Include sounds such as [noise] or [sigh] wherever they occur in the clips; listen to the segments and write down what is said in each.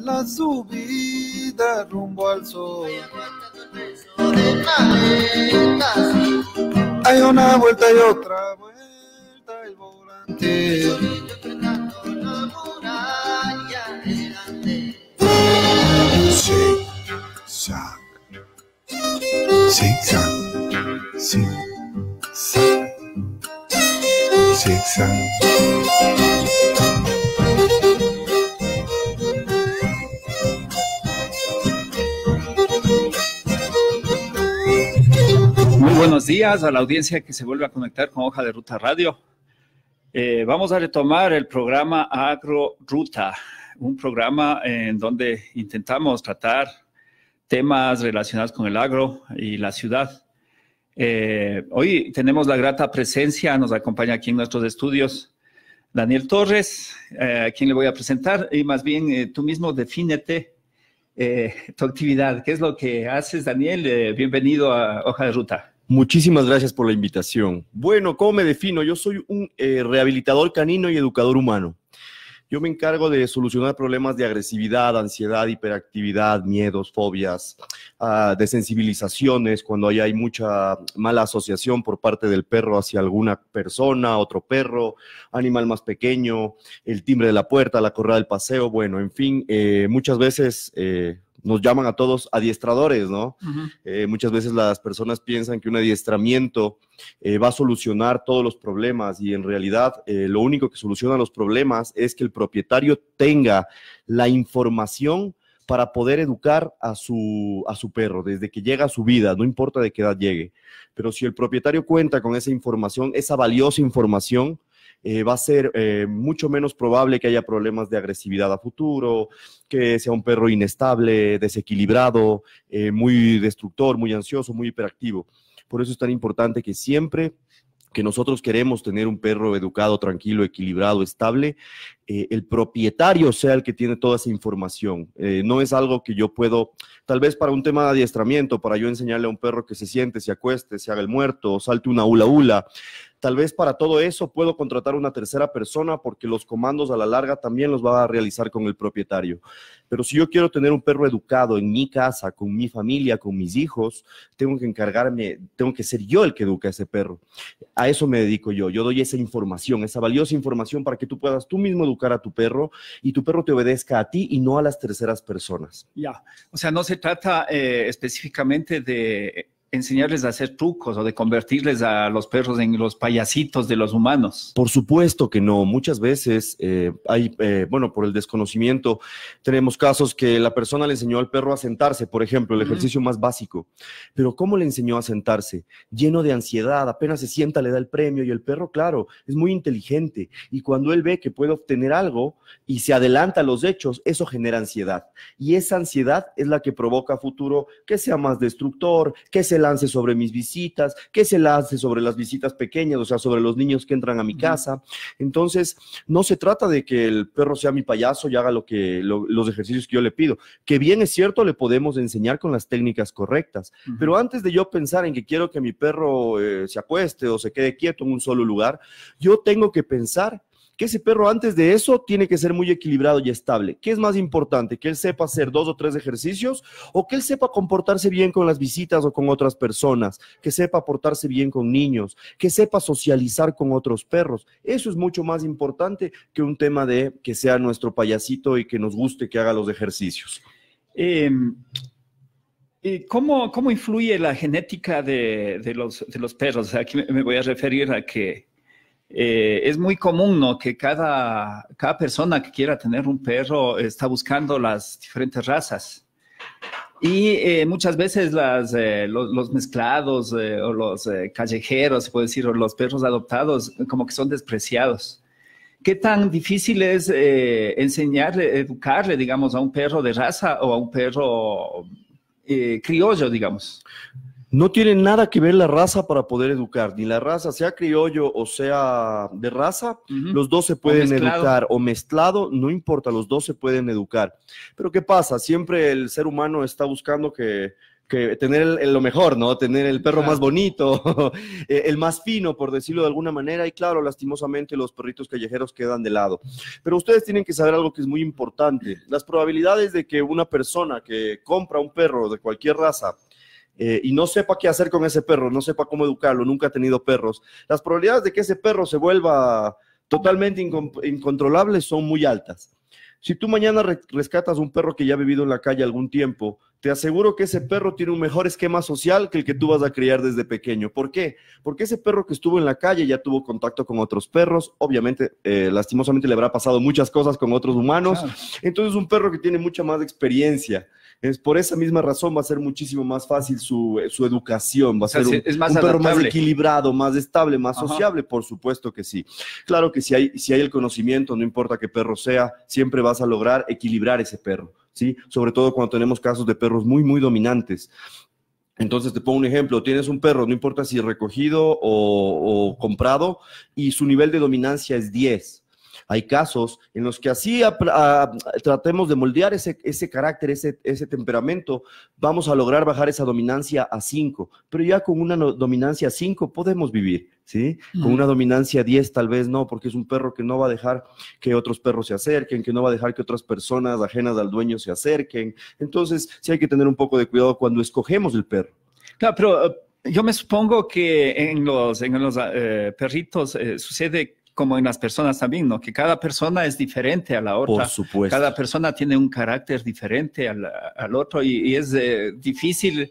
la subida rumbo al sol. Hay una vuelta y otra vuelta el volante. Zig-zag, zig-zag, zig-zag, zig-zag. buenos días a la audiencia que se vuelve a conectar con Hoja de Ruta Radio. Eh, vamos a retomar el programa Agro Ruta, un programa en donde intentamos tratar temas relacionados con el agro y la ciudad. Eh, hoy tenemos la grata presencia, nos acompaña aquí en nuestros estudios Daniel Torres, eh, a quien le voy a presentar, y más bien tú mismo defínete tu actividad, qué es lo que haces, Daniel. bienvenido a Hoja de Ruta. Muchísimas gracias por la invitación. Bueno, ¿cómo me defino? Yo soy un eh, rehabilitador canino y educador humano. Yo me encargo de solucionar problemas de agresividad, ansiedad, hiperactividad, miedos, fobias, ah, desensibilizaciones, cuando hay mucha mala asociación por parte del perro hacia alguna persona, otro perro, animal más pequeño, el timbre de la puerta, la correa del paseo, bueno, en fin, eh, muchas veces... Eh, nos llaman a todos adiestradores, ¿no? Eh, muchas veces las personas piensan que un adiestramiento eh, va a solucionar todos los problemas y en realidad eh, lo único que soluciona los problemas es que el propietario tenga la información para poder educar a su, a su perro desde que llega a su vida, no importa de qué edad llegue. Pero si el propietario cuenta con esa información, esa valiosa información, eh, va a ser eh, mucho menos probable que haya problemas de agresividad a futuro, que sea un perro inestable, desequilibrado, eh, muy destructor, muy ansioso, muy hiperactivo. Por eso es tan importante que siempre que nosotros queremos tener un perro educado, tranquilo, equilibrado, estable, el propietario sea el que tiene toda esa información. no es algo que yo puedo, tal vez para un tema de adiestramiento, para yo enseñarle a un perro que se siente, se acueste, se haga el muerto, salte una hula hula, Tal vez para todo eso puedo contratar una tercera persona porque los comandos a la larga también los va a realizar con el propietario. Pero si yo quiero tener un perro educado en mi casa, con mi familia, con mis hijos, tengo que encargarme, tengo que ser yo el que educa a ese perro. A eso me dedico yo. Yo doy esa información, esa valiosa información para que tú puedas tú mismo educar a tu perro y tu perro te obedezca a ti y no a las terceras personas. Ya, o sea, no se trata eh, específicamente de enseñarles a hacer trucos o de convertirles a los perros en los payasitos de los humanos. Por supuesto que no. Muchas veces eh, hay, eh, bueno, por el desconocimiento, tenemos casos que la persona le enseñó al perro a sentarse, por ejemplo, el ejercicio más básico. Pero ¿cómo le enseñó a sentarse? Lleno de ansiedad, apenas se sienta, le da el premio y el perro, claro, es muy inteligente. Y cuando él ve que puede obtener algo y se adelanta a los hechos, eso genera ansiedad. Y esa ansiedad es la que provoca futuro que sea más destructor, que sea lance sobre mis visitas, qué se lance sobre las visitas pequeñas, o sea, sobre los niños que entran a mi casa. Entonces, no se trata de que el perro sea mi payaso y haga lo que, los ejercicios que yo le pido, que bien es cierto, le podemos enseñar con las técnicas correctas, pero antes de yo pensar en que quiero que mi perro eh, se acueste o se quede quieto en un solo lugar, yo tengo que pensar que ese perro antes de eso tiene que ser muy equilibrado y estable. ¿Qué es más importante? ¿Que él sepa hacer dos o tres ejercicios o que él sepa comportarse bien con las visitas o con otras personas? ¿Que sepa portarse bien con niños? ¿Que sepa socializar con otros perros? Eso es mucho más importante que un tema de que sea nuestro payasito y que nos guste que haga los ejercicios. Em, ¿cómo, influye la genética de los perros? Aquí me voy a referir a que eh, es muy común ¿no? que cada, cada persona que quiera tener un perro está buscando las diferentes razas. Y eh, muchas veces eh, los, los, mezclados o los callejeros, se puede decir, o los perros adoptados, como que son despreciados. ¿Qué tan difícil es enseñarle, educarle, digamos, a un perro de raza o a un perro criollo, digamos? No tiene nada que ver la raza para poder educar, ni la raza, sea criollo o sea de raza, los dos se pueden educar o mezclado, no importa, los dos se pueden educar. Pero ¿qué pasa? Siempre el ser humano está buscando que, tener lo mejor, ¿no? Tener el perro más bonito, [laughs] eh, el más fino, por decirlo de alguna manera, y claro, lastimosamente los perritos callejeros quedan de lado. Pero ustedes tienen que saber algo que es muy importante. Las probabilidades de que una persona que compra un perro de cualquier raza, eh, y no sepa qué hacer con ese perro, no sepa cómo educarlo, nunca ha tenido perros, las probabilidades de que ese perro se vuelva totalmente incontrolable son muy altas. Si tú mañana rescatas un perro que ya ha vivido en la calle algún tiempo, te aseguro que ese perro tiene un mejor esquema social que el que tú vas a criar desde pequeño. ¿Por qué? Porque ese perro que estuvo en la calle ya tuvo contacto con otros perros, obviamente, eh, lastimosamente le habrá pasado muchas cosas con otros humanos. Entonces, es un perro que tiene mucha más experiencia es por esa misma razón va a ser muchísimo más fácil su, eh, educación, va a ser un, más perro más equilibrado, más estable, más sociable, por supuesto que sí. Claro que si hay, si hay el conocimiento, no importa qué perro sea, siempre vas a lograr equilibrar ese perro. ¿Sí? Sobre todo cuando tenemos casos de perros muy, muy dominantes. Entonces te pongo un ejemplo, tienes un perro, no importa si recogido o, o comprado, y su nivel de dominancia es 10. Hay casos en los que así tratemos de moldear ese, ese carácter, ese, ese temperamento, vamos a lograr bajar esa dominancia a 5, pero ya con una dominancia 5 podemos vivir, ¿sí? Con una dominancia 10 tal vez no, porque es un perro que no va a dejar que otros perros se acerquen, que no va a dejar que otras personas ajenas al dueño se acerquen. Entonces, sí hay que tener un poco de cuidado cuando escogemos el perro. Claro, pero... Eh, yo me supongo que en los, en los eh, perritos eh, sucede sucede como en las personas también, ¿no? Que cada persona es diferente a la otra. Por supuesto. Cada persona tiene un carácter diferente al, al otro y, es eh, difícil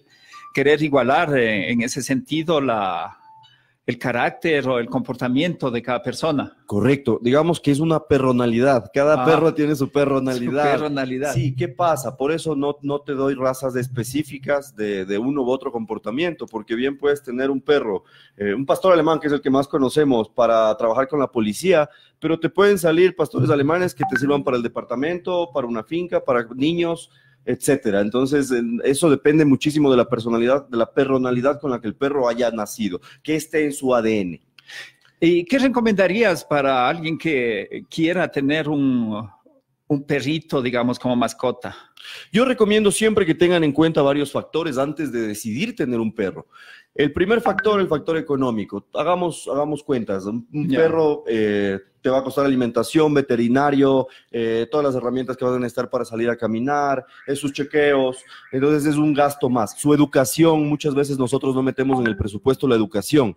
querer igualar eh, en ese sentido la, el carácter o el comportamiento de cada persona. Correcto, digamos que es una perronalidad, cada ah. perro tiene su perronalidad. Su Sí, ¿qué pasa? Por eso no, no te doy razas específicas de, uno u otro comportamiento, porque bien puedes tener un perro, eh, un pastor alemán que es el que más conocemos para trabajar con la policía, pero te pueden salir pastores alemanes que te sirvan para el departamento, para una finca, para niños, etcétera. Entonces, eso depende muchísimo de la personalidad, de la personalidad con la que el perro haya nacido, que esté en su ADN. ¿Y qué recomendarías para alguien que quiera tener un, un perrito, digamos, como mascota? Yo recomiendo siempre que tengan en cuenta varios factores antes de decidir tener un perro. El primer factor, el factor económico. Hagamos, cuentas. Un, perro eh, te va a costar alimentación, veterinario, eh, todas las herramientas que van a necesitar para salir a caminar, esos eh, chequeos. Entonces es un gasto más. Su educación, muchas veces nosotros no metemos en el presupuesto la educación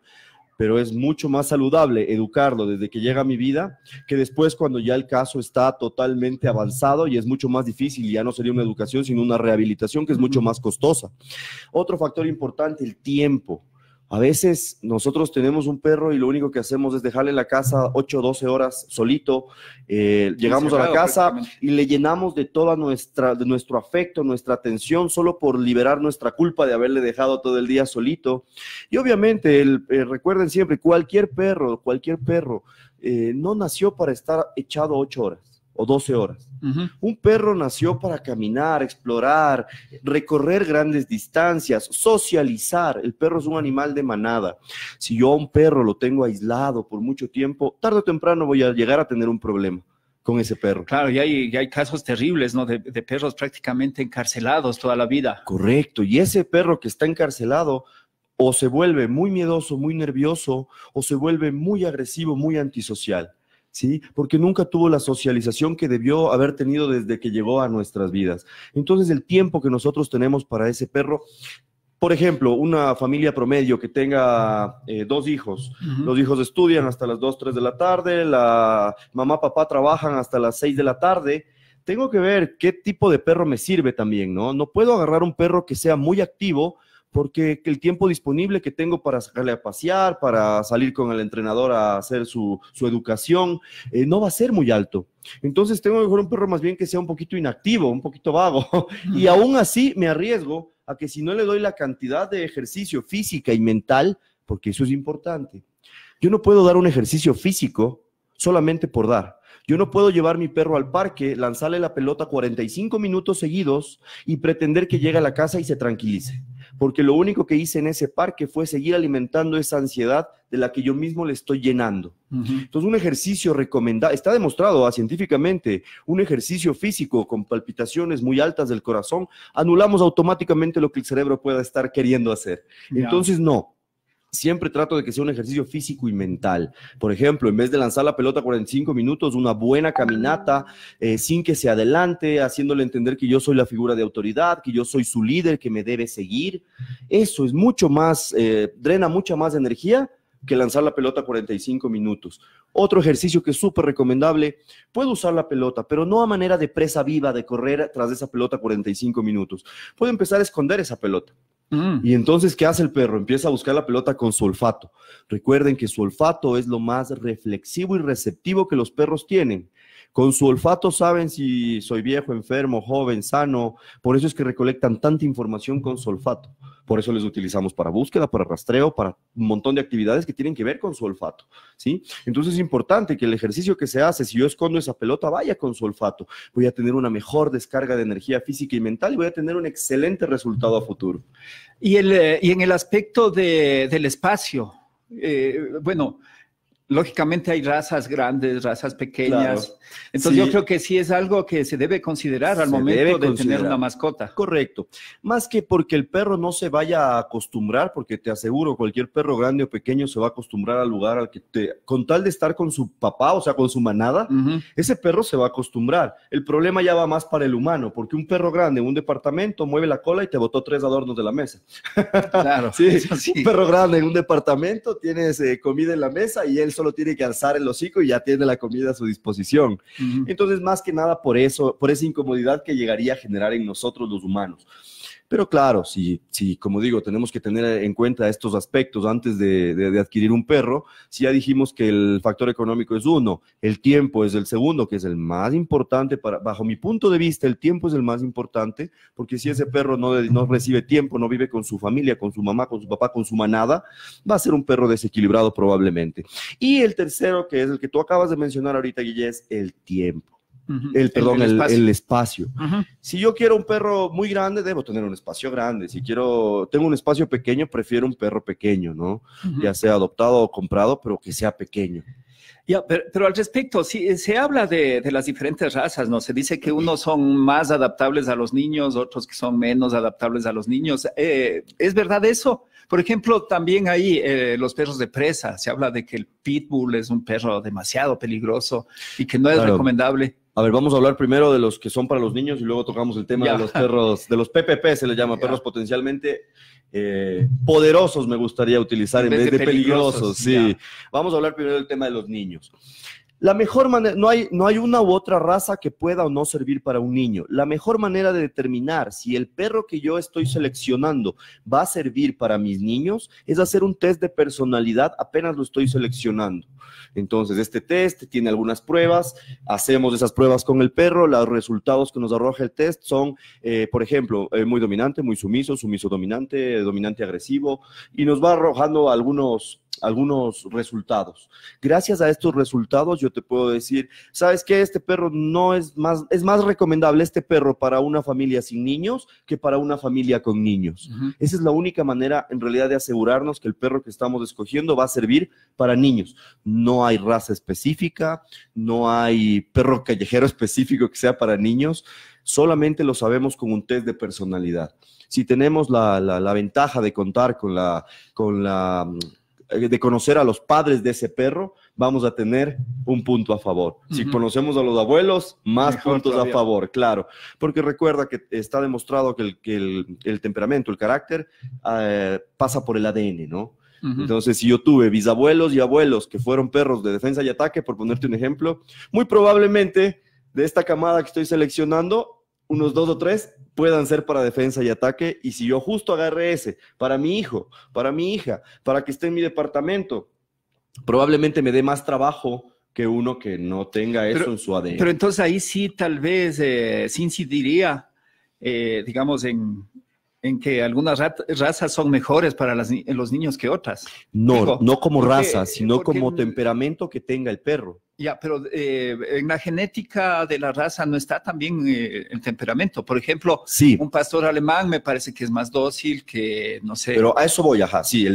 pero es mucho más saludable educarlo desde que llega a mi vida que después cuando ya el caso está totalmente avanzado y es mucho más difícil, ya no sería una educación, sino una rehabilitación que es mucho más costosa. Otro factor importante, el tiempo. A veces nosotros tenemos un perro y lo único que hacemos es dejarle en la casa 8 o 12 horas solito. Eh, llegamos a la casa y le llenamos de toda nuestra, de nuestro afecto, nuestra atención, solo por liberar nuestra culpa de haberle dejado todo el día solito. Y obviamente, el, eh, recuerden siempre, cualquier perro, cualquier perro, eh, no nació para estar echado 8 horas o 12 horas. Un perro nació para caminar, explorar, recorrer grandes distancias, socializar. El perro es un animal de manada. Si yo a un perro lo tengo aislado por mucho tiempo, tarde o temprano voy a llegar a tener un problema con ese perro. Claro, y hay, casos terribles, ¿no? de, perros prácticamente encarcelados toda la vida. Correcto, y ese perro que está encarcelado o se vuelve muy miedoso, muy nervioso, o se vuelve muy agresivo, muy antisocial. ¿sí? Porque nunca tuvo la socialización que debió haber tenido desde que llegó a nuestras vidas. Entonces, el tiempo que nosotros tenemos para ese perro por ejemplo, una familia promedio que tenga eh, dos hijos, los hijos estudian hasta las 2, 3 de la tarde, la mamá, papá trabajan hasta las 6 de la tarde. Tengo que ver qué tipo de perro me sirve también, ¿no? No puedo agarrar un perro que sea muy activo, porque el tiempo disponible que tengo para sacarle a pasear, para salir con el entrenador a hacer su, educación, eh, no va a ser muy alto. Entonces tengo mejor un perro más bien que sea un poquito inactivo, un poquito vago, [laughs] y aún así me arriesgo a que si no le doy la cantidad de ejercicio física y mental, porque eso es importante, yo no puedo dar un ejercicio físico solamente por dar. Yo no puedo llevar mi perro al parque, lanzarle la pelota 45 minutos seguidos y pretender que llegue a la casa y se tranquilice porque lo único que hice en ese parque fue seguir alimentando esa ansiedad de la que yo mismo le estoy llenando. Entonces, un ejercicio recomendado, está demostrado ah, científicamente, un ejercicio físico con palpitaciones muy altas del corazón, anulamos automáticamente lo que el cerebro pueda estar queriendo hacer. Entonces, no, siempre trato de que sea un ejercicio físico y mental. Por ejemplo, en vez de lanzar la pelota 45 minutos, una buena ah. caminata eh, sin que se adelante, haciéndole entender que yo soy la figura de autoridad, que yo soy su líder, que me debe seguir. Eso es mucho más, eh, drena mucha más energía que lanzar la pelota 45 minutos. Otro ejercicio que es súper recomendable, puedo usar la pelota, pero no a manera de presa viva, de correr tras esa pelota 45 minutos. Puedo empezar a esconder esa pelota. Mm. Y entonces, ¿qué hace el perro? Empieza a buscar la pelota con su olfato. Recuerden que su olfato es lo más reflexivo y receptivo que los perros tienen. Con su olfato saben si soy viejo, enfermo, joven, sano. Por eso es que recolectan tanta información con su olfato. Por eso les utilizamos para búsqueda, para rastreo, para un montón de actividades que tienen que ver con su olfato, ¿sí? Entonces es importante que el ejercicio que se hace, si yo escondo esa pelota, vaya con su olfato. Voy a tener una mejor descarga de energía física y mental y voy a tener un excelente resultado a futuro. Y, el, eh, en el aspecto del espacio, eh, bueno, lógicamente hay razas grandes, razas pequeñas. Entonces yo creo que sí es algo que se debe considerar al momento de tener una mascota. Correcto. Más que porque el perro no se vaya a acostumbrar, porque te aseguro, cualquier perro grande o pequeño se va a acostumbrar al lugar al que te... Con tal de estar con su papá, o sea, con su manada, ese perro se va a acostumbrar. El problema ya va más para el humano, porque un perro grande en un departamento mueve la cola y te botó tres adornos de la mesa. Claro. [laughs] sí. sí. Un perro grande en un departamento, tienes eh, comida en la mesa y él lo tiene que alzar el hocico y ya tiene la comida a su disposición. Entonces, más que nada por eso, por esa incomodidad que llegaría a generar en nosotros los humanos. Pero claro, si, si como digo, tenemos que tener en cuenta estos aspectos antes de, adquirir un perro, si ya dijimos que el factor económico es uno, el tiempo es el segundo, que es el más importante, para, bajo mi punto de vista, el tiempo es el más importante, porque si ese perro no, no recibe tiempo, no vive con su familia, con su mamá, con su papá, con su manada, va a ser un perro desequilibrado probablemente. Y el tercero, que es el que tú acabas de mencionar ahorita, Guille, es el tiempo el, perdón, el, espacio. Si yo quiero un perro muy grande, debo tener un espacio grande. Si quiero, tengo un espacio pequeño, prefiero un perro pequeño, ¿no? Ya sea adoptado o comprado, pero que sea pequeño. Ya, pero, al respecto, eh, se habla de, las diferentes razas, ¿no? Se dice que unos son más adaptables a los niños, otros que son menos adaptables a los niños. Eh, ¿Es verdad eso? Por ejemplo, también hay eh, los perros de presa. Se habla de que el pitbull es un perro demasiado peligroso y que no es recomendable. A ver, vamos a hablar primero de los que son para los niños y luego tocamos el tema de los perros, de los PPP se les llama, perros potencialmente eh, poderosos me gustaría utilizar en, vez, de peligrosos. sí, vamos a hablar primero del tema de los niños. La mejor manera, no hay, no hay una u otra raza que pueda o no servir para un niño. La mejor manera de determinar si el perro que yo estoy seleccionando va a servir para mis niños es hacer un test de personalidad apenas lo estoy seleccionando. Entonces, este test tiene algunas pruebas, hacemos esas pruebas con el perro, los resultados que nos arroja el test son, eh, por ejemplo, eh, muy dominante, muy sumiso, sumiso dominante, dominante agresivo, y nos va arrojando algunos algunos resultados. Gracias a estos resultados yo te puedo decir, ¿sabes qué? Este perro no es más, es más recomendable este perro para una familia sin niños que para una familia con niños. Esa es la única manera en realidad de asegurarnos que el perro que estamos escogiendo va a servir para niños. No hay raza específica, no hay perro callejero [laughs] específico que sea para niños, solamente lo sabemos con un test de personalidad. Si tenemos la, la, la ventaja de contar con la... Con la eh, de conocer a los padres de ese perro, vamos a tener un punto a favor. Si conocemos a los abuelos, más puntos a favor, claro. Porque recuerda que está demostrado que el, que el, temperamento, el carácter, eh, pasa por el ADN, ¿no? Entonces, si yo tuve bisabuelos y abuelos que fueron perros de defensa y ataque, por ponerte un ejemplo, muy probablemente de esta camada que estoy seleccionando, unos dos o tres puedan ser para defensa y ataque. Y si yo justo agarre ese para mi hijo, para mi hija, para que esté en mi departamento, probablemente me dé más trabajo que uno que no tenga eso en su ADN. Pero entonces ahí sí, tal vez, eh, sí incidiría, eh, digamos, en, que algunas razas son mejores para los niños que otras. No, no como raza, sino como temperamento que tenga el perro. Ya, pero eh, en la genética de la raza no está también eh, el temperamento. Por ejemplo, un pastor alemán me parece que es más dócil que, no sé. Pero a eso voy, ajá. Sí,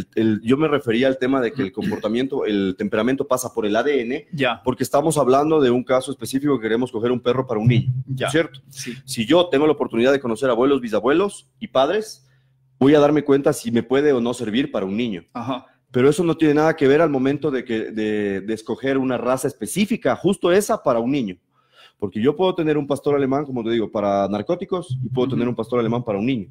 yo me refería al tema de que el [clears throat] comportamiento, el temperamento pasa por el ADN, ya. porque estamos hablando de un caso específico que queremos coger un perro para un niño, ya. ¿cierto? Sí. Si yo tengo la oportunidad de conocer abuelos, bisabuelos y padres, voy a darme cuenta si me puede o no servir para un niño. Ajá pero eso no tiene nada que ver al momento de, que, de, escoger una raza específica, justo esa para un niño. Porque yo puedo tener un pastor alemán, como te digo, para narcóticos y puedo tener un pastor alemán para un niño.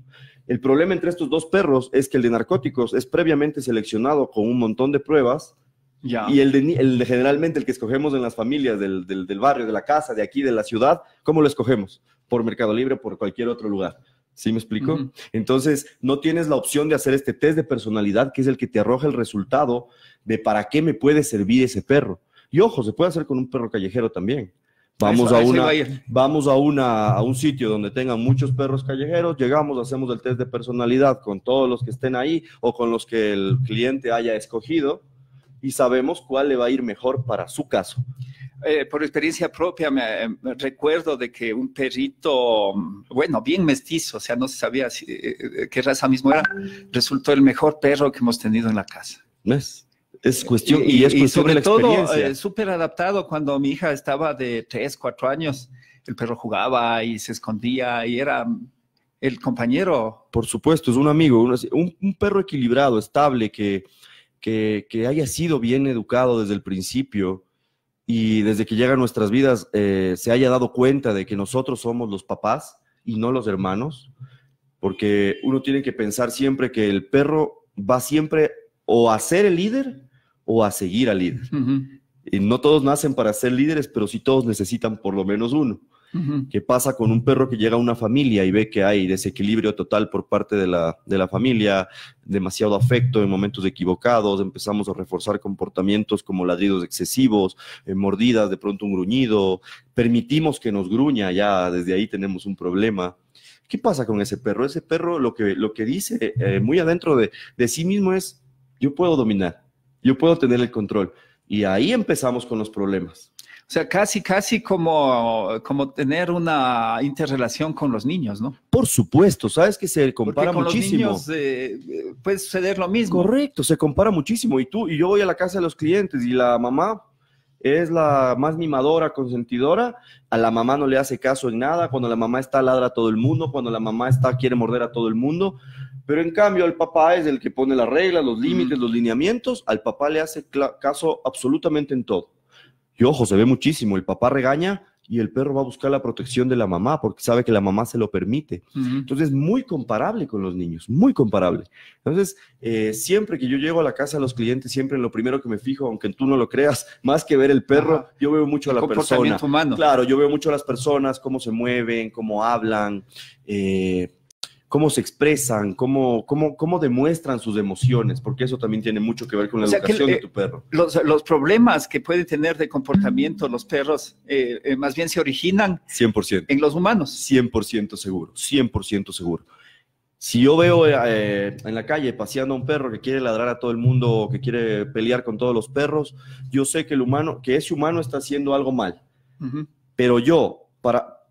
El problema entre estos dos perros es que el de narcóticos es previamente seleccionado con un montón de pruebas y el de, generalmente el que escogemos en las familias del, barrio, de la casa, de aquí, de la ciudad, ¿cómo lo escogemos? Por Mercado Libre, o por cualquier otro lugar. ¿Sí me explico? Entonces, no tienes la opción de hacer este test de personalidad, que es el que te arroja el resultado de para qué me puede servir ese perro. Y ojo, se puede hacer con un perro callejero también. Vamos, a, una, vamos a, una, a un sitio donde tengan muchos perros callejeros, llegamos, hacemos el test de personalidad con todos los que estén ahí o con los que el cliente haya escogido y sabemos cuál le va a ir mejor para su caso. Eh, por experiencia propia eh, me, recuerdo de que un perrito, bueno, bien mestizo, o sea, no se sabía eh, qué raza mismo era, resultó el mejor perro que hemos tenido en la casa. Es cuestión, y, sobre todo, súper adaptado cuando mi hija estaba de tres, cuatro años, el perro jugaba y se escondía y era el compañero. Por supuesto, es un amigo, un, perro equilibrado, estable, que haya sido bien educado desde el principio y desde que llegan a nuestras vidas eh, se haya dado cuenta de que nosotros somos los papás y no los hermanos, porque uno tiene que pensar siempre que el perro va siempre o a ser el líder o a seguir al líder. y no todos nacen para ser líderes, pero sí todos necesitan por lo menos uno. ¿Qué pasa con un perro que llega a una familia y ve que hay desequilibrio total por parte de la, familia, demasiado afecto en momentos equivocados, empezamos a reforzar comportamientos como ladridos excesivos, eh, mordidas, de pronto un gruñido, permitimos que nos gruña, ya desde ahí tenemos un problema. ¿Qué pasa con ese perro? Ese perro lo que, lo que dice eh, muy adentro de, de sí mismo es, yo puedo dominar, yo puedo tener el control. Y ahí empezamos con los problemas. O sea, casi, casi como, como tener una interrelación con los niños, ¿no? Por supuesto, sabes que se compara muchísimo. Los niños, eh, eh, puede suceder lo mismo. Correcto, se compara muchísimo. Y tú, y yo voy a la casa de los clientes y la mamá es la más mimadora, consentidora, a la mamá no le hace caso en nada, cuando la mamá está ladra a todo el mundo, cuando la mamá está quiere morder a todo el mundo, pero en cambio el papá es el que pone las reglas, los límites, mm. los lineamientos, al papá le hace caso absolutamente en todo. Y ojo, se ve muchísimo, el papá regaña y el perro va a buscar la protección de la mamá porque sabe que la mamá se lo permite. Entonces es Entonces, muy comparable con los niños, muy comparable. Entonces, eh, siempre que yo llego a la casa de los clientes, siempre lo primero que me fijo, aunque tú no lo creas, [laughs] más que ver el perro, yo veo mucho a la persona. Claro, yo veo mucho a las personas, cómo se mueven, cómo hablan. Eh, cómo se expresan, cómo, cómo, cómo demuestran sus emociones, porque eso también tiene mucho que ver con la educación de eh, tu perro. Los, los, problemas que puede tener de comportamiento los perros eh, eh, más bien se originan 100%. en los humanos. 100% seguro, 100% seguro. Si yo veo en la calle paseando a un perro que quiere ladrar a todo el mundo, que quiere pelear con todos los perros, yo sé que el humano, que ese humano está haciendo algo mal. Pero yo, para,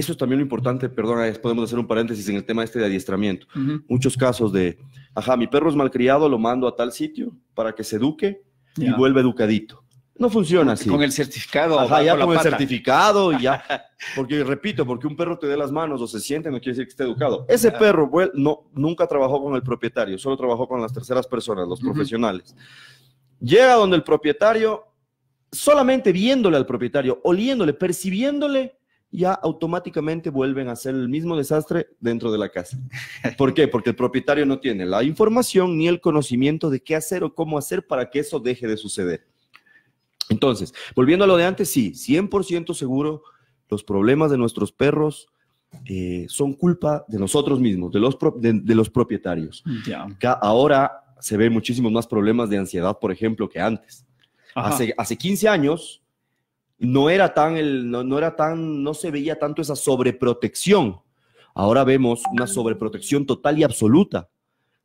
eso es también lo importante, perdona, podemos hacer un paréntesis en el tema este de adiestramiento. Muchos casos de, ajá, mi perro es malcriado, lo mando a tal sitio para que se eduque y vuelve educadito. No funciona así. Con el certificado. Ajá, ya con, el certificado y ya. [laughs] Porque, repito, porque un perro te dé las manos o se siente, no quiere decir que esté educado. Ese perro no, nunca trabajó con el propietario, solo trabajó con las terceras personas, los profesionales. Llega donde el propietario, solamente viéndole al propietario, oliéndole, percibiéndole, ya automáticamente vuelven a hacer el mismo desastre dentro de la casa. ¿Por qué? Porque el propietario no tiene la información ni el conocimiento de qué hacer o cómo hacer para que eso deje de suceder. Entonces, volviendo a lo de antes, sí, 100% seguro, los problemas de nuestros perros eh, son culpa de nosotros mismos, de los, de, los propietarios. Ahora se ven muchísimos más problemas de ansiedad, por ejemplo, que antes. Hace, hace 15 años, no era tan, el, no, era tan, no se veía tanto esa sobreprotección. Ahora vemos una sobreprotección total y absoluta,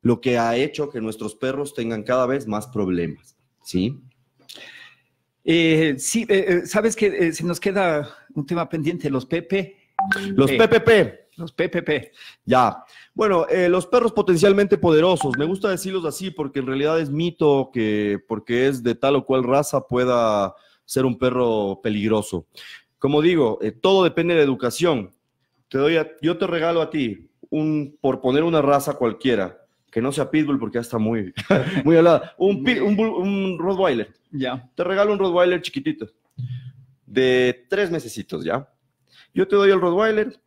lo que ha hecho que nuestros perros tengan cada vez más problemas, ¿sí? Eh, sí, eh, eh, sabes que se nos queda un tema pendiente, los PP. Los PPP. Los PPP. Ya. Bueno, los perros potencialmente poderosos. Me gusta decirlos así porque en realidad es mito que porque es de tal o cual raza pueda ser un perro peligroso. Como digo, eh, todo depende de la educación. Te doy yo te regalo a ti, un, por poner una raza cualquiera, que no sea Pitbull porque ya está muy, [laughs] muy hablada, un, un, Rottweiler. Ya. Te regalo un Rottweiler chiquitito, de tres mesecitos, ¿ya? Yo te doy el Rottweiler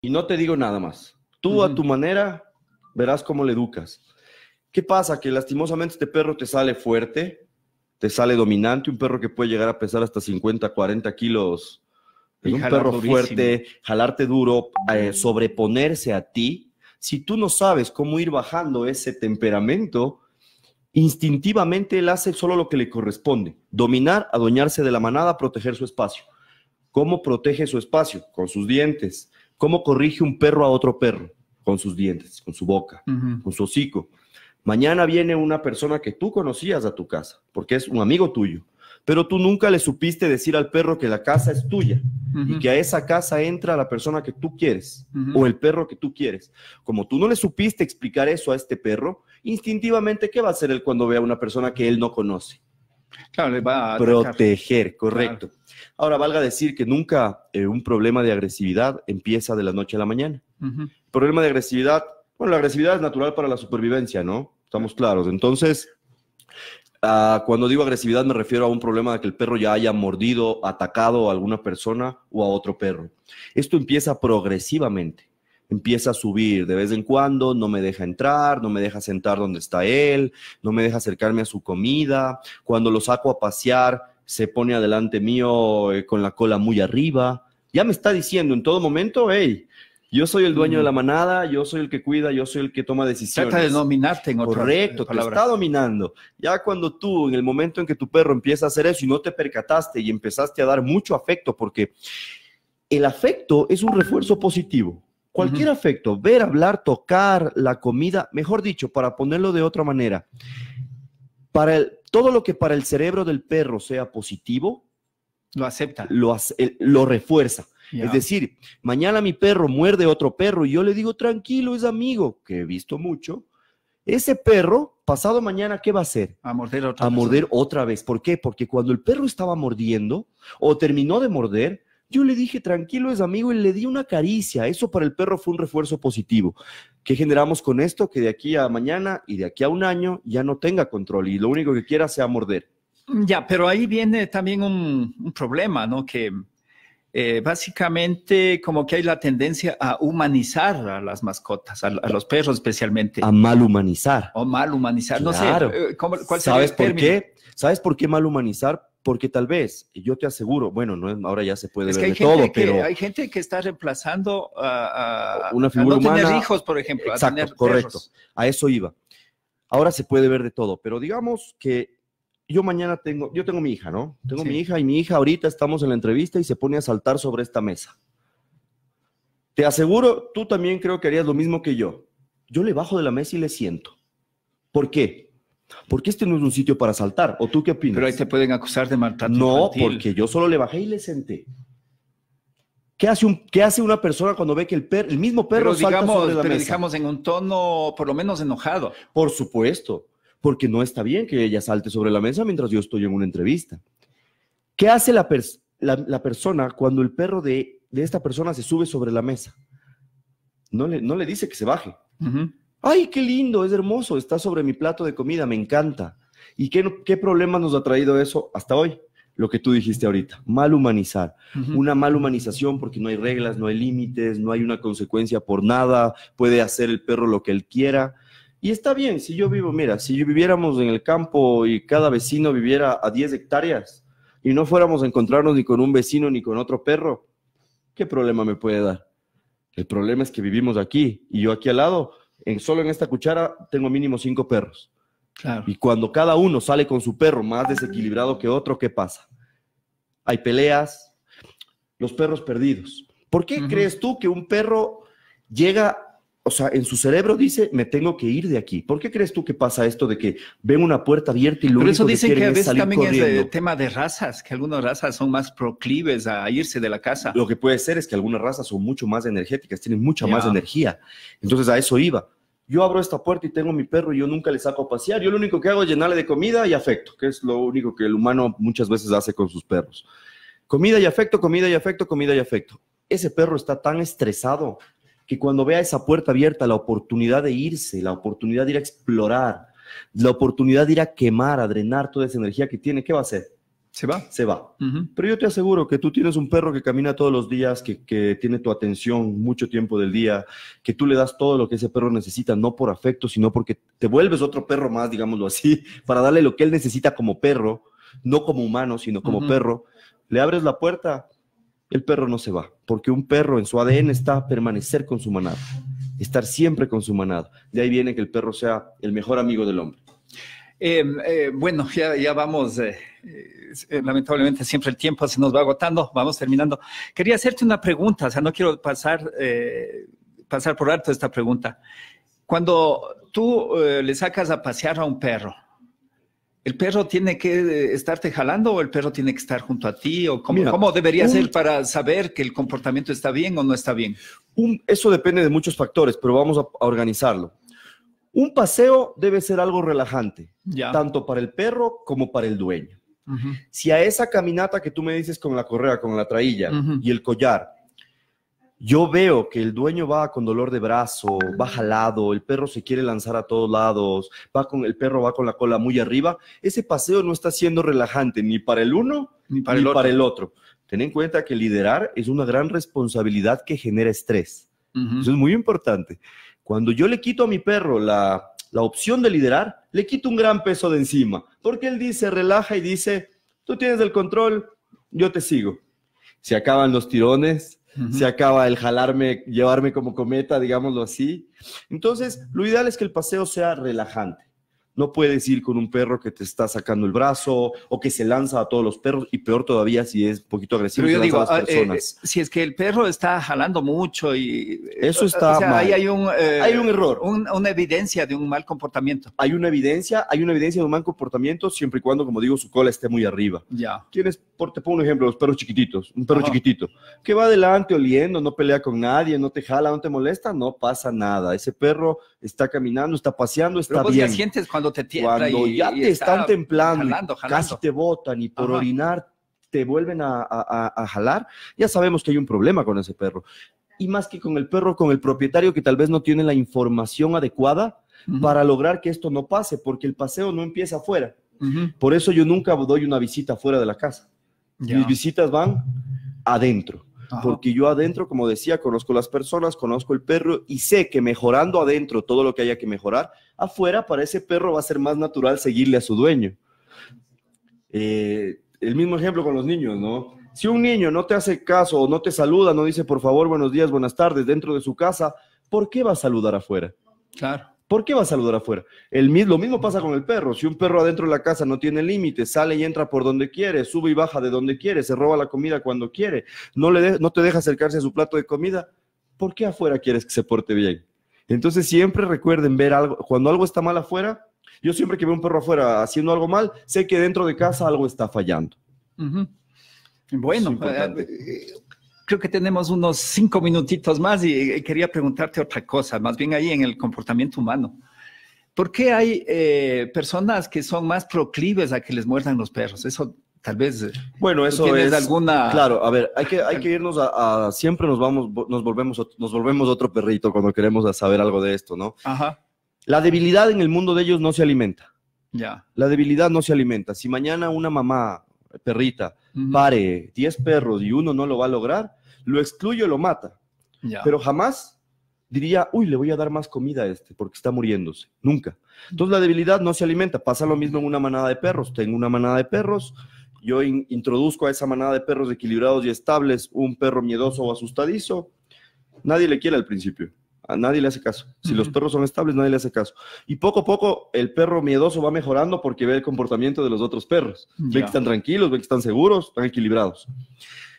y no te digo nada más. Tú a tu manera verás cómo le educas. ¿Qué pasa? Que lastimosamente este perro te sale fuerte, te sale dominante, un perro que puede llegar a pesar hasta 50, 40 kilos. un perro fuerte, jalarte duro, eh, sobreponerse a ti. Si tú no sabes cómo ir bajando ese temperamento, instintivamente él hace solo lo que le corresponde, dominar, adueñarse de la manada, proteger su espacio. ¿Cómo protege su espacio? Con sus dientes. ¿Cómo corrige un perro a otro perro? Con sus dientes, con su boca, con su hocico. Mañana viene una persona que tú conocías a tu casa, porque es un amigo tuyo, pero tú nunca le supiste decir al perro que la casa es tuya y que a esa casa entra la persona que tú quieres o el perro que tú quieres. Como tú no le supiste explicar eso a este perro, instintivamente, ¿qué va a hacer él cuando vea a una persona que él no conoce? Claro, va a proteger, correcto. Ahora, valga decir que nunca eh, un problema de agresividad empieza de la noche a la mañana. problema de agresividad bueno, la agresividad es natural para la supervivencia, ¿no? Estamos claros. Entonces, ah, cuando digo agresividad me refiero a un problema de que el perro ya haya mordido, atacado a alguna persona o a otro perro. Esto empieza progresivamente empieza a subir de vez en cuando, no me deja entrar, no me deja sentar donde está él, no me deja acercarme a su comida, cuando lo saco a pasear se pone adelante mío eh, con la cola muy arriba, ya me está diciendo en todo momento, hey, yo soy el dueño de mm. la manada, yo soy el que cuida, yo soy el que toma decisiones. Trata de dominarte en Correcto, te está dominando. Ya cuando tú, en el momento en que tu perro empieza a hacer eso y no te percataste y empezaste a dar mucho afecto, porque el afecto es un refuerzo positivo. Cualquier afecto, ver, hablar, tocar, la comida, mejor dicho, para ponerlo de otra manera, para todo lo que para el cerebro del perro sea positivo, lo acepta. lo refuerza. Es decir, mañana mi perro muerde a otro perro y yo le digo, tranquilo, es amigo, que he visto mucho. Ese perro, pasado mañana, ¿qué va a hacer? A morder otra vez. A morder otra vez. ¿Por qué? Porque cuando el perro estaba mordiendo o terminó de morder, yo le dije, tranquilo, es amigo, y le di una caricia. Eso para el perro fue un refuerzo positivo. ¿Qué generamos con esto? Que de aquí a mañana y de aquí a un año ya no tenga control y lo único que quiera sea morder. Ya, pero ahí viene también un problema, ¿no? Que eh, básicamente como que hay la tendencia a humanizar a las mascotas, a, los perros especialmente. A mal humanizar. O mal humanizar, no sé. Eh, ¿Sabes por qué? ¿Sabes por qué mal humanizar? Porque tal vez, yo te aseguro, bueno, no, ahora ya se puede ver de todo, que, pero... Hay gente que está reemplazando a... una figura tener hijos, por ejemplo, a tener correcto. A eso iba. Ahora se puede ver de todo, pero digamos que yo mañana tengo, yo tengo mi hija, ¿no? Tengo mi hija y mi hija ahorita estamos en la entrevista y se pone a saltar sobre esta mesa. Te aseguro, tú también creo que harías lo mismo que yo. Yo le bajo de la mesa y le siento. ¿Por qué? Porque este no es un sitio para saltar. ¿O tú qué opinas? Pero ahí te pueden acusar de maltrato. No, porque yo solo le bajé y le senté. ¿Qué hace, una persona cuando ve que el, el mismo perro salta sobre la mesa? Digamos en un tono por lo menos enojado. Por supuesto porque no está bien que ella salte sobre la mesa mientras yo estoy en una entrevista. ¿Qué hace la, la, persona cuando el perro de, esta persona se sube sobre la mesa? No le, no le dice que se baje. ¡Ay, qué lindo! Es hermoso, está sobre mi plato de comida, me encanta. ¿Y qué, qué nos ha traído eso hasta hoy? Lo que tú dijiste ahorita, mal humanizar. Una mal humanización porque no hay reglas, no hay límites, no hay una consecuencia por nada, puede hacer el perro lo que él quiera. Y está bien, si yo vivo, mira, si yo viviéramos en el campo y cada vecino viviera a 10 hectáreas y no fuéramos a encontrarnos ni con un vecino ni con otro perro, ¿qué problema me puede dar? El problema es que vivimos aquí y yo aquí al lado, en, solo en esta cuchara, tengo mínimo cinco perros. Y cuando cada uno sale con su perro más desequilibrado que otro, ¿qué pasa? Hay peleas, los perros perdidos. ¿Por qué crees tú que un perro llega o sea, en su cerebro dice, me tengo que ir de aquí. ¿Por qué crees tú que pasa esto de que ven una puerta abierta y lo Pero eso dicen que, a veces también es el tema de razas, que algunas razas son más proclives a irse de la casa. Lo que puede ser es que algunas razas son mucho más energéticas, tienen mucha más energía. Entonces a eso iba. Yo abro esta puerta y tengo mi perro y yo nunca le saco a pasear. Yo lo único que hago es llenarle de comida y afecto, que es lo único que el humano muchas veces hace con sus perros. Comida y afecto, comida y afecto, comida y afecto. Ese perro está tan estresado que cuando vea esa puerta abierta, la oportunidad de irse, la oportunidad de ir a explorar, la oportunidad de ir a quemar, a drenar toda esa energía que tiene, ¿qué va a hacer? Se va. Se va. Pero yo te aseguro que tú tienes un perro que camina todos los días, que, tiene tu atención mucho tiempo del día, que tú le das todo lo que ese perro necesita, no por afecto, sino porque te vuelves otro perro más, digámoslo así, [laughs] para darle lo que él necesita como perro, no como humano, sino como perro. Le abres la puerta el perro no se va, porque un perro en su ADN está a permanecer con su manada, estar siempre con su manada. De ahí viene que el perro sea el mejor amigo del hombre. Em, eh, bueno, ya, vamos, eh, eh, lamentablemente siempre el tiempo se nos va agotando, vamos terminando. Quería hacerte una pregunta, o sea, no quiero pasar, pasar por alto esta pregunta. Cuando tú le sacas a pasear a un perro, ¿El perro tiene que eh, estarte jalando o el perro tiene que estar junto a ti? ¿O cómo, ¿cómo debería ser para saber que el comportamiento está bien o no está bien? eso depende de muchos factores, pero vamos a, organizarlo. Un paseo debe ser algo relajante, ya. tanto para el perro como para el dueño. Si a esa caminata que tú me dices con la correa, con la trailla y el collar, yo veo que el dueño va con dolor de brazo, va jalado, el perro se quiere lanzar a todos lados, va con el perro va con la cola muy arriba. Ese paseo no está siendo relajante ni para el uno ni para, el, otro. Ten en cuenta que liderar es una gran responsabilidad que genera estrés. Eso es muy importante. Cuando yo le quito a mi perro la, la opción de liderar, le quito un gran peso de encima, porque él dice, relaja y dice, tú tienes el control, yo te sigo. Se acaban los tirones, se acaba el jalarme, llevarme como cometa, digámoslo así. Entonces, lo ideal es que el paseo sea relajante. No puedes ir con un perro que te está sacando el brazo o que se lanza a todos los perros y peor todavía si es poquito agresivo. si es que el perro está jalando mucho y... Eh, Eso está o sea, mal. Ahí eh, hay un, error. una evidencia de un mal comportamiento. Hay una evidencia, hay una evidencia de un mal comportamiento siempre y cuando, como digo, su cola esté muy arriba. Ya. Tienes, te pongo un ejemplo, los perros chiquititos, un perro chiquitito, que va adelante oliendo, no pelea con nadie, no te jala, no te molesta, no pasa nada. Ese perro está caminando, está paseando, está bien. sientes cuando cuando te cuando ya te están templando, casi te botan y por orinar te vuelven a, jalar, ya sabemos que hay un problema con ese perro. Y más que con el perro, con el propietario que tal vez no tiene la información adecuada para lograr que esto no pase, porque el paseo no empieza afuera. Por eso yo nunca doy una visita fuera de la casa. Mis visitas van adentro porque yo adentro, como decía, conozco las personas, conozco el perro y sé que mejorando adentro todo lo que haya que mejorar, afuera para ese perro va a ser más natural seguirle a su dueño. Eh, el mismo ejemplo con los niños, ¿no? Si un niño no te hace caso o no te saluda, no dice por favor, buenos días, buenas tardes dentro de su casa, ¿por qué va a saludar afuera? Claro. ¿Por qué va a saludar afuera? El, lo mismo pasa con el perro. Si un perro adentro de la casa no tiene límite, sale y entra por donde quiere, sube y baja de donde quiere, se roba la comida cuando quiere, no, le no te deja acercarse a su plato de comida, ¿por qué afuera quieres que se porte bien? Entonces siempre recuerden ver algo, cuando algo está mal afuera, yo siempre que veo un perro afuera haciendo algo mal, sé que dentro de casa algo está fallando. Bueno, creo que tenemos unos cinco minutitos más y quería preguntarte otra cosa, más bien ahí en el comportamiento humano. ¿Por qué hay eh, personas que son más proclives a que les muerdan los perros? Eso tal vez. Eh, bueno, eso es alguna. Claro, a ver, hay que, hay que irnos a, siempre nos vamos, nos volvemos, nos volvemos otro perrito cuando queremos saber algo de esto, ¿no? Ajá. La debilidad en el mundo de ellos no se alimenta. Ya. La debilidad no se alimenta. Si mañana una mamá perrita pare 10 perros y uno no lo va a lograr, lo excluye o lo mata. Pero jamás diría, uy, le voy a dar más comida a este porque está muriéndose. Nunca. Entonces la debilidad no se alimenta. Pasa lo mismo en una manada de perros. Tengo una manada de perros, yo introduzco a esa manada de perros equilibrados y estables un perro miedoso o asustadizo. Nadie le quiere al principio. A nadie le hace caso. Si los perros son estables, nadie le hace caso. Y poco a poco el perro miedoso va mejorando porque ve el comportamiento de los otros perros. Ve que están tranquilos, ve que están seguros, están equilibrados.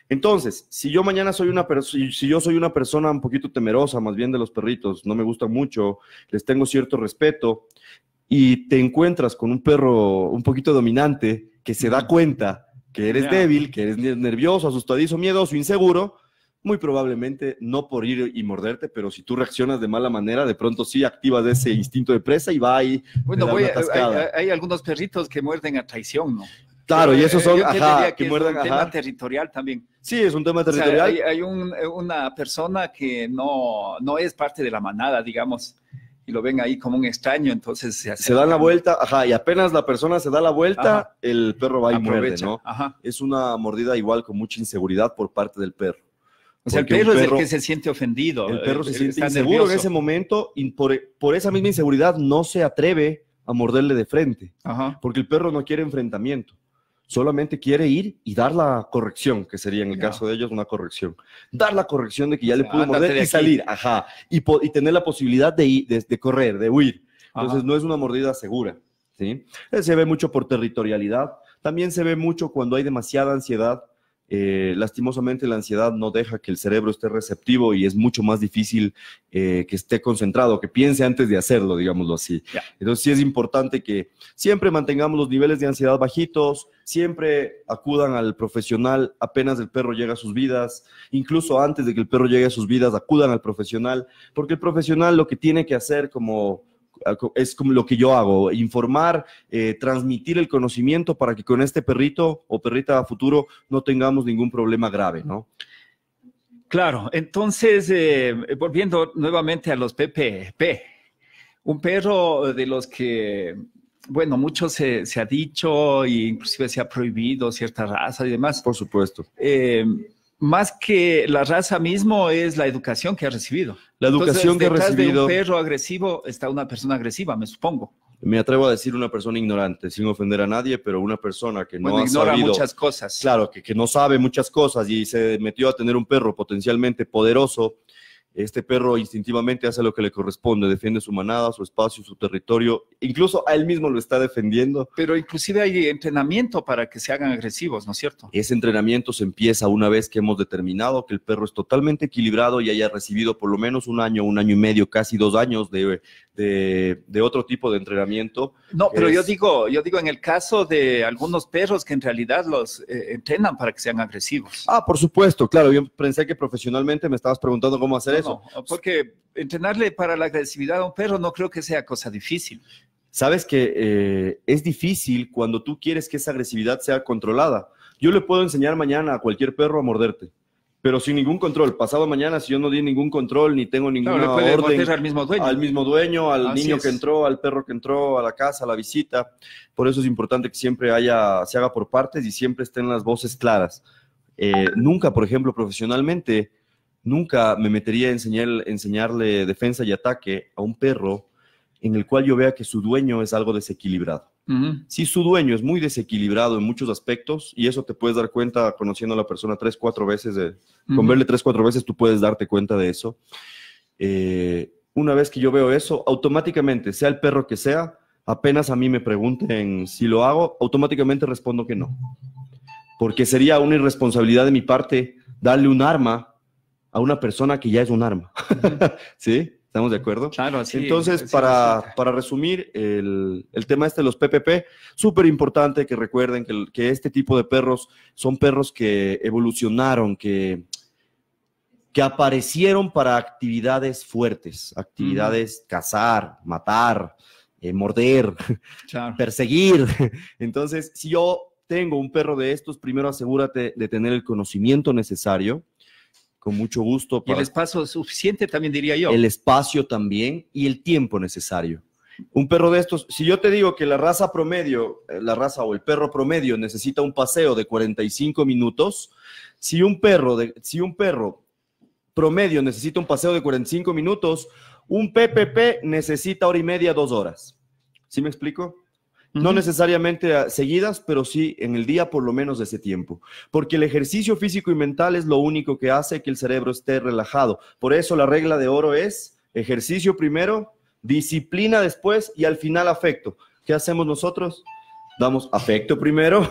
Entonces, si yo mañana soy una persona, si yo soy una persona un poquito temerosa, más bien de los perritos, no me gustan mucho, les tengo cierto respeto, y te encuentras con un perro un poquito dominante que se da cuenta que eres débil, que eres nervioso, asustadizo, miedoso, inseguro, muy probablemente no por ir y morderte, pero si tú reaccionas de mala manera, de pronto sí activas ese instinto de presa y va ahí. Bueno, hay, hay, algunos perritos que muerden a traición, ¿no? Claro, y esos eh, son, ajá, que, es tema territorial también. Sí, es un tema territorial. hay, eh, una persona que no, es parte de la manada, digamos, y lo ven ahí como un extraño, entonces se, se dan la vuelta, ajá, y apenas la persona se da la vuelta, el perro va y muerde, ¿no? Es una mordida igual con mucha inseguridad por parte del perro. O sea, el perro, es el que se siente ofendido. El perro eh, se siente inseguro en ese momento y por, por esa misma inseguridad no se atreve a morderle de frente, porque el perro no quiere enfrentamiento solamente quiere ir y dar la corrección, que sería en el caso de ellos una corrección. Dar la corrección de que ya le pudo morder y salir, ajá, y, tener la posibilidad de, ir, de, correr, de huir. Entonces no es una mordida segura, ¿sí? Eh, se ve mucho por territorialidad, también se ve mucho cuando hay demasiada ansiedad eh, lastimosamente la ansiedad no deja que el cerebro esté receptivo y es mucho más difícil eh, que esté concentrado, que piense antes de hacerlo, digámoslo así. Entonces sí es importante que siempre mantengamos los niveles de ansiedad bajitos, siempre acudan al profesional apenas el perro llega a sus vidas, incluso antes de que el perro llegue a sus vidas, acudan al profesional, porque el profesional lo que tiene que hacer como es como lo que yo hago, informar, eh, transmitir el conocimiento para que con este perrito o perrita a futuro no tengamos ningún problema grave, ¿no? Claro, entonces, eh, volviendo nuevamente a los PPP, un perro de los que, bueno, mucho se, ha dicho e inclusive se ha prohibido cierta raza y demás. Por supuesto. Eh, más que la raza mismo es la educación que ha recibido. La educación que ha recibido. de un perro agresivo está una persona agresiva, me supongo. Me atrevo a decir una persona ignorante, sin ofender a nadie, pero una persona que no bueno, muchas cosas. Claro, que, que no sabe muchas cosas y se metió a tener un perro potencialmente poderoso este perro instintivamente hace lo que le corresponde, defiende su manada, su espacio, su territorio, incluso a él mismo lo está defendiendo. Pero inclusive hay entrenamiento para que se hagan agresivos, ¿no es cierto? Ese entrenamiento se empieza una vez que hemos determinado que el perro es totalmente equilibrado y haya recibido por lo menos un año, un año y medio, casi dos años de de, otro tipo de entrenamiento. No, pero yo digo, yo digo en el caso de algunos perros que en realidad los eh, entrenan para que sean agresivos. Ah, por supuesto, claro. Yo pensé que profesionalmente me estabas preguntando cómo hacer eso. porque entrenarle para la agresividad a un perro no creo que sea cosa difícil. Sabes que eh, es difícil cuando tú quieres que esa agresividad sea controlada. Yo le puedo enseñar mañana a cualquier perro a morderte pero sin ningún control. Pasado mañana, si yo no di ningún control ni tengo ninguna orden al mismo dueño, al, mismo dueño, al niño que entró, al perro que entró, a la casa, a la visita. Por eso es importante que siempre haya, se haga por partes y siempre estén las voces claras. Eh, nunca, por ejemplo, profesionalmente, nunca me metería a enseñar, enseñarle defensa y ataque a un perro en el cual yo vea que su dueño es algo desequilibrado. Si su dueño es muy desequilibrado en muchos aspectos, y eso te puedes dar cuenta conociendo a la persona tres, cuatro veces, con verle tres, cuatro veces tú puedes darte cuenta de eso. Eh, una vez que yo veo eso, automáticamente, sea el perro que sea, apenas a mí me pregunten si lo hago, automáticamente respondo que no. Porque sería una irresponsabilidad de mi parte darle un arma a una persona que ya es un arma. [laughs] ¿Sí? ¿Estamos de acuerdo? Claro, sí. Entonces, para, resumir, el, tema este de los PPP, súper importante que recuerden que, que, este tipo de perros son perros que evolucionaron, que, que aparecieron para actividades fuertes, actividades cazar, matar, eh, morder, [laughs] perseguir. [laughs] Entonces, si yo tengo un perro de estos, primero asegúrate de tener el conocimiento necesario con mucho gusto. Y el espacio suficiente también diría yo. El espacio también y el tiempo necesario. Un perro de estos, si yo te digo que la raza promedio, eh, la raza o el perro promedio necesita un paseo de 45 minutos, si un perro, de, si un perro promedio necesita un paseo de 45 minutos, un PPP necesita hora y media, dos horas. ¿Sí me explico? No necesariamente ah, seguidas, pero sí en el día por lo menos de ese tiempo. Porque el ejercicio físico y mental es lo único que hace que el cerebro esté relajado. Por eso la regla de oro es ejercicio primero, disciplina después y al final afecto. ¿Qué hacemos nosotros? Damos afecto primero,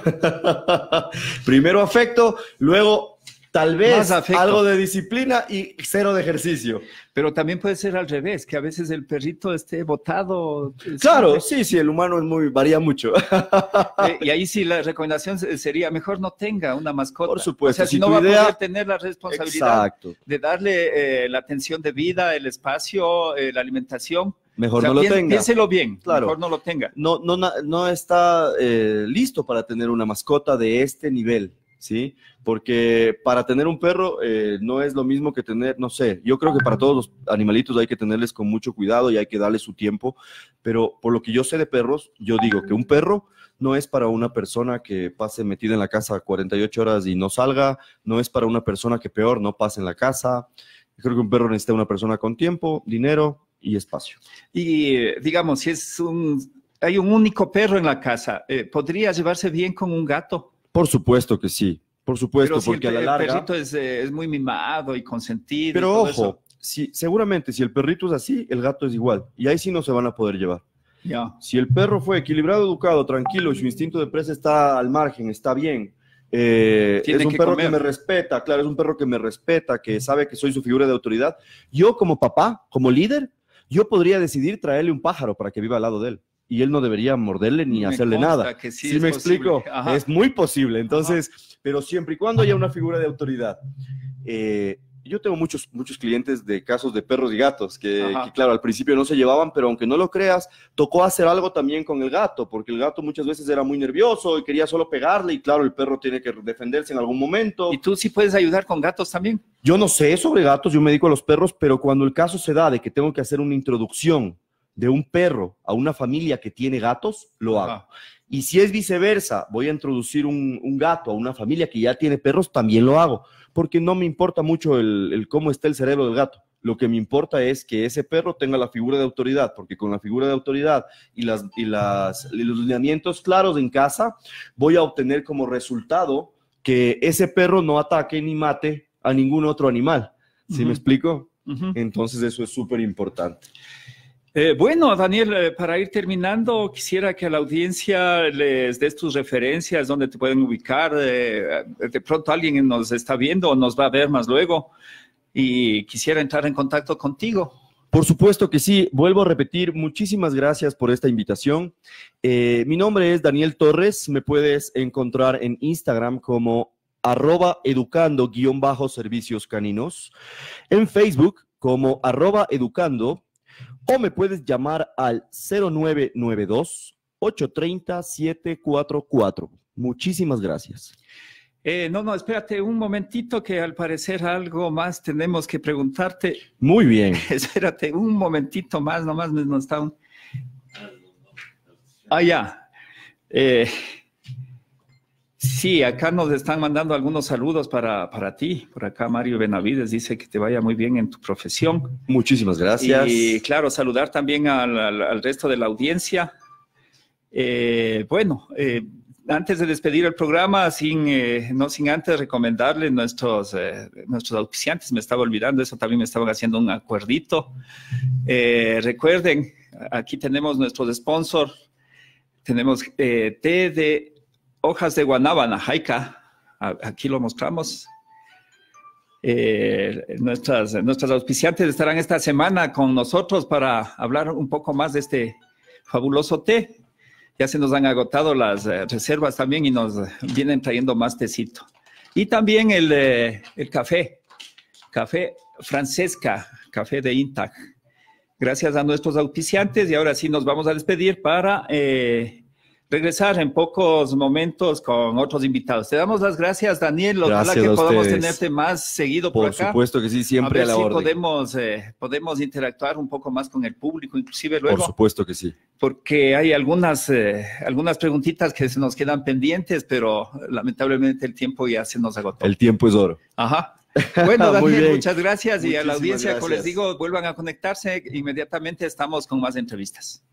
[laughs] primero afecto, luego Tal vez algo de disciplina y cero de ejercicio. Pero también puede ser al revés, que a veces el perrito esté botado. Eh, claro, sí, sí, el humano es muy, varía mucho. Eh, [laughs] y ahí sí la recomendación sería, mejor no tenga una mascota. Por supuesto. O sea, si, no va a poder tener la responsabilidad de darle eh, la atención de vida, el espacio, la alimentación, Mejor no lo tenga. Piénselo bien, mejor no lo tenga. No, no, no está listo para tener una mascota de este nivel. ¿sí? Porque para tener un perro eh, no es lo mismo que tener, no sé, yo creo que para todos los animalitos hay que tenerles con mucho cuidado y hay que darles su tiempo, pero por lo que yo sé de perros, yo digo que un perro no es para una persona que pase metida en la casa 48 horas y no salga, no es para una persona que peor no pase en la casa. creo que un perro necesita una persona con tiempo, dinero y espacio. Y eh, digamos, si es un, hay un único perro en la casa, eh, ¿podría llevarse bien con un gato? Por supuesto que sí, por supuesto, porque a la larga. El perrito eh, es, muy mimado y consentido. Pero ojo, Si, seguramente si el perrito es así, el gato es igual. Y ahí sí no se van a poder llevar. Ya. Si el perro fue equilibrado, educado, tranquilo, su instinto de presa está al margen, está bien. Eh, es un perro que me respeta, claro, es un perro que me respeta, que sabe que soy su figura de autoridad. Yo como papá, como líder, yo podría decidir traerle un pájaro para que viva al lado de él y él no debería morderle ni hacerle nada. sí, me explico, es muy posible. Entonces, pero siempre y cuando haya una figura de autoridad. Eh, yo tengo muchos, muchos clientes de casos de perros y gatos que, que, claro, al principio no se llevaban, pero aunque no lo creas, tocó hacer algo también con el gato, porque el gato muchas veces era muy nervioso y quería solo pegarle y claro, el perro tiene que defenderse en algún momento. ¿Y tú sí puedes ayudar con gatos también? Yo no sé sobre gatos, yo me dedico a los perros, pero cuando el caso se da de que tengo que hacer una introducción de un perro a una familia que tiene gatos, lo hago. Y si es viceversa, voy a introducir un, gato a una familia que ya tiene perros, también lo hago, porque no me importa mucho el, cómo está el cerebro del gato. Lo que me importa es que ese perro tenga la figura de autoridad, porque con la figura de autoridad y, los lineamientos claros en casa, voy a obtener como resultado que ese perro no ataque ni mate a ningún otro animal. ¿Sí me explico? Entonces eso es súper importante. Eh, bueno, Daniel, eh, para ir terminando, quisiera que a la audiencia les des tus referencias, dónde te pueden ubicar. Eh, de pronto alguien nos está viendo o nos va a ver más luego y quisiera entrar en contacto contigo. Por supuesto que sí. Vuelvo a repetir, muchísimas gracias por esta invitación. mi nombre es Daniel Torres. Me puedes encontrar en Instagram como arroba educando servicios caninos. En Facebook como arroba educando o me puedes llamar al 0992-830-744. Muchísimas gracias. Eh, no, no, espérate un momentito que al parecer algo más tenemos que preguntarte. Muy bien. [laughs] espérate un momentito más, nomás nos está un... Ah, ya. Eh, Sí, acá nos están mandando algunos saludos para, ti. Por acá Mario Benavides dice que te vaya muy bien en tu profesión. Muchísimas gracias. Y claro, saludar también al, resto de la audiencia. Eh, bueno, eh, antes de despedir el programa, sin, eh, no sin antes recomendarle nuestros, nuestros auspiciantes, me estaba olvidando, eso también me estaban haciendo un acuerdito. recuerden, aquí tenemos nuestros sponsor. tenemos TD hojas de guanábana, jaica, aquí lo mostramos. Eh, nuestras, auspiciantes estarán esta semana con nosotros para hablar un poco más de este fabuloso té. Ya se nos han agotado las eh, reservas también y nos vienen trayendo más tecito. Y también eh, el, café, café Francesca, café de Intac. Gracias a nuestros auspiciantes y ahora sí nos vamos a despedir para eh, regresar en pocos momentos con otros invitados. Te damos las gracias, Daniel. Gracias ojalá que podamos tenerte más seguido por, acá. Por supuesto que sí, siempre a, la si Podemos, eh, podemos interactuar un poco más con el público, inclusive luego. Por supuesto que sí. Porque hay algunas, eh, algunas preguntitas que se nos quedan pendientes, pero lamentablemente el tiempo ya se nos agotó. El tiempo es oro. Ajá. [laughs] Bueno, Daniel, muchas gracias y a la audiencia, como les digo, vuelvan a conectarse. Inmediatamente estamos con más entrevistas.